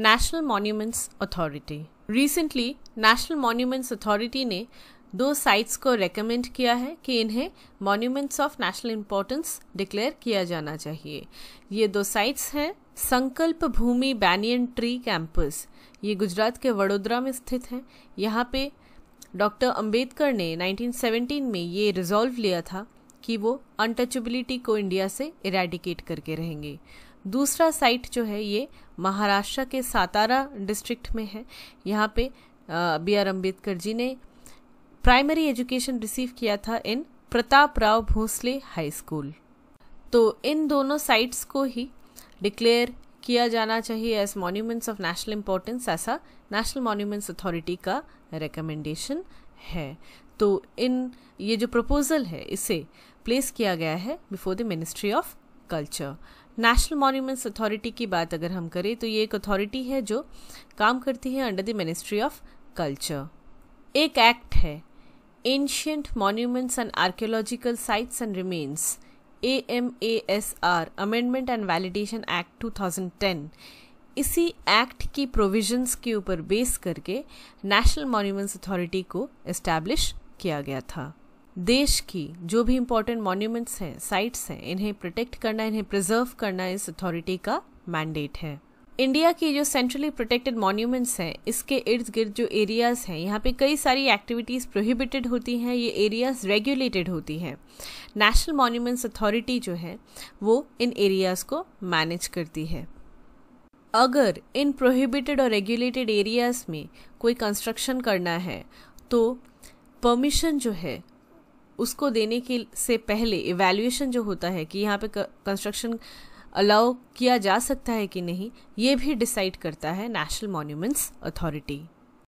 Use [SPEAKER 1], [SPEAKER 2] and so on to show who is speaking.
[SPEAKER 1] national monuments authority recently national monuments authority ने दो sites को रेकमेंड किया है कि इन्हें monuments of national importance declare किया जाना चाहिए ये दो साइट्स हैं संकल्प भूमि बैनियन ट्री कैंपस ये गुजरात के वडोदरा में स्थित है यहाँ पे डॉक्टर अंबेडकर ने 1917 में ये रिजॉल्व लिया था कि वो अनटचेबिलिटी को इंडिया से इरेडिकेट करके रहेंगे दूसरा साइट जो है ये महाराष्ट्र के सातारा डिस्ट्रिक्ट में है यहाँ पे बी आर अम्बेडकर जी ने प्राइमरी एजुकेशन रिसीव किया था in Pratap Rao Bhosale high school तो इन दोनों साइट्स को ही डिक्लेयर किया जाना चाहिए as monuments of national importance ऐसा नेशनल मॉन्यूमेंट्स अथॉरिटी का रिकमेंडेशन है तो इन ये जो प्रपोजल है इसे प्लेस किया गया है before the ministry of culture national monuments authority की बात अगर हम करें तो ये एक अथॉरिटी है जो काम करती है under the ministry of culture एक एक्ट है ancient monuments and archaeological sites and remains A M A S R amendment and validation act 2010 इसी एक्ट की प्रोविजंस के ऊपर बेस करके नेशनल मॉन्यूमेंट्स अथॉरिटी को इस्टेब्लिश किया गया था देश की जो भी इम्पोर्टेंट मॉन्यूमेंट्स हैं साइट्स हैं इन्हें प्रोटेक्ट करना इन्हें प्रिजर्व करना इस अथॉरिटी का मैंडेट है इंडिया की जो सेंट्रली प्रोटेक्टेड मॉन्यूमेंट्स हैं इसके इर्द गिर्द जो एरियाज़ हैं यहाँ पे कई सारी एक्टिविटीज़ प्रोहिबिटेड होती हैं ये एरियाज़ रेगुलेटेड होती हैं नेशनल मॉन्यूमेंट्स अथॉरिटी जो है वो इन एरियाज़ को मैनेज करती है अगर इन प्रोहिबिटेड और रेगुलेटेड एरियाज़ में कोई कंस्ट्रक्शन करना है तो परमिशन जो है उसको देने के से पहले इवेल्युएशन जो होता है कि यहाँ पे कंस्ट्रक्शन अलाउ किया जा सकता है कि नहीं ये भी डिसाइड करता है नेशनल मॉन्यूमेंट्स अथॉरिटी